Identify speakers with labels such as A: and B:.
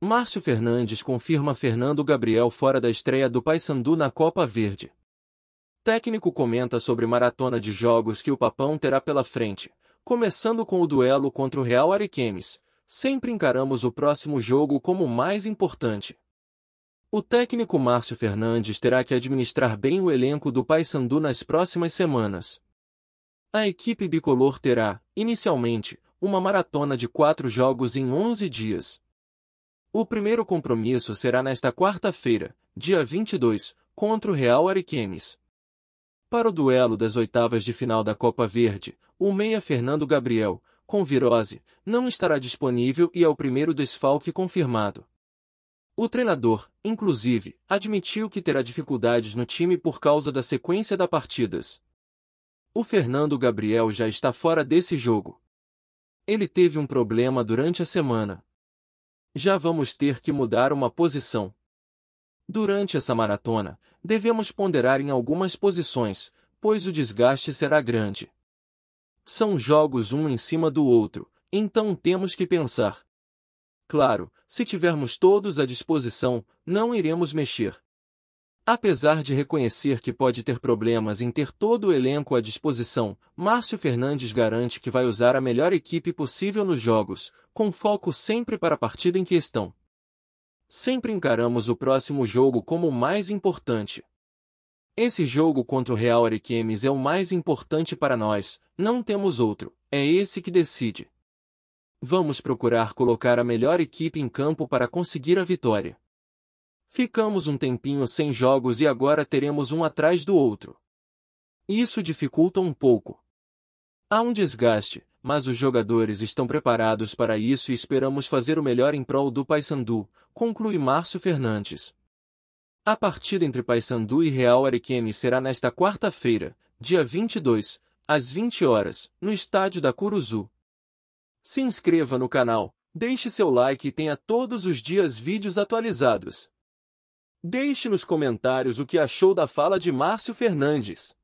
A: Márcio Fernandes confirma Fernando Gabriel fora da estreia do Paysandu na Copa Verde. Técnico comenta sobre maratona de jogos que o Papão terá pela frente, começando com o duelo contra o Real Ariquemes. Sempre encaramos o próximo jogo como o mais importante. O técnico Márcio Fernandes terá que administrar bem o elenco do Paysandu nas próximas semanas. A equipe bicolor terá, inicialmente, uma maratona de quatro jogos em 11 dias, o primeiro compromisso será nesta quarta-feira, dia 22, contra o Real Ariquemes. Para o duelo das oitavas de final da Copa Verde, o meia Fernando Gabriel, com virose, não estará disponível e é o primeiro desfalque confirmado. O treinador, inclusive, admitiu que terá dificuldades no time por causa da sequência das partidas. O Fernando Gabriel já está fora desse jogo. Ele teve um problema durante a semana, já vamos ter que mudar uma posição. Durante essa maratona, devemos ponderar em algumas posições, pois o desgaste será grande. São jogos um em cima do outro, então temos que pensar. Claro, se tivermos todos à disposição, não iremos mexer. Apesar de reconhecer que pode ter problemas em ter todo o elenco à disposição, Márcio Fernandes garante que vai usar a melhor equipe possível nos jogos, com foco sempre para a partida em questão. Sempre encaramos o próximo jogo como o mais importante. Esse jogo contra o Real Ariquemes é o mais importante para nós, não temos outro, é esse que decide. Vamos procurar colocar a melhor equipe em campo para conseguir a vitória. Ficamos um tempinho sem jogos e agora teremos um atrás do outro. Isso dificulta um pouco. Há um desgaste, mas os jogadores estão preparados para isso e esperamos fazer o melhor em prol do Paysandu, conclui Márcio Fernandes. A partida entre Paysandu e Real Ariquemes será nesta quarta-feira, dia 22, às 20 horas, no estádio da Curuzu. Se inscreva no canal, deixe seu like e tenha todos os dias vídeos atualizados. Deixe nos comentários o que achou da fala de Márcio Fernandes.